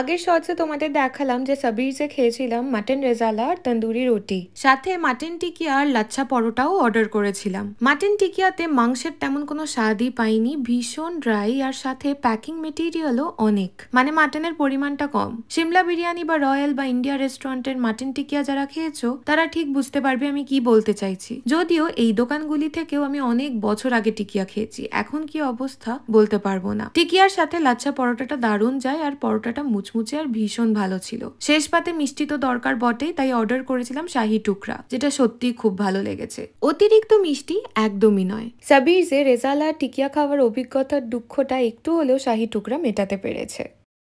আগের শর্টসে তোমাদের দেখালাম যে যে খেয়েছিলাম মাটন রেজালা আর তন্দুরি রুটি সাথে মাটন টিকিয়া আর লাচ্ছা পরোটাও অর্ডার করেছিলাম মাটন টিকিয়াতে মাংসের তেমন কোনো স্বাদই পাইনি ভীষণ ড্রাই আর সাথে প্যাকিং মেটেরিয়ালও অনেক মানে মাটনের পরিমাণটা কম সিমলা বিরিয়ানি বা রয়্যাল বা ইন্ডিয়া রেস্টুরেন্টের মাটন টিকিয়া যারা খেয়েছো তারা ঠিক বুঝতে পারবে আমি কি বলতে চাইছি যদিও এই দোকানগুলি থেকেও আমি অনেক বছর আগে টিকিয়া খেয়েছি এখন কি অবস্থা বলতে পারবো না টিকিয়ার সাথে লাচ্ছা পরোটাটা দারুণ যায় আর পরোটাটা মুচ মুচমুচে আর ভীষণ ভালো ছিল শেষ পাতে মিষ্টি তো দরকার বটেই তাই অর্ডার করেছিলাম শাহি টুকরা যেটা সত্যি খুব ভালো লেগেছে অতিরিক্ত মিষ্টি একদমই নয় সাবির যে রেজালা টিকিয়া খাওয়ার অভিজ্ঞতার দুঃখটা একটু হলেও শাহি টুকরা মেটাতে পেরেছে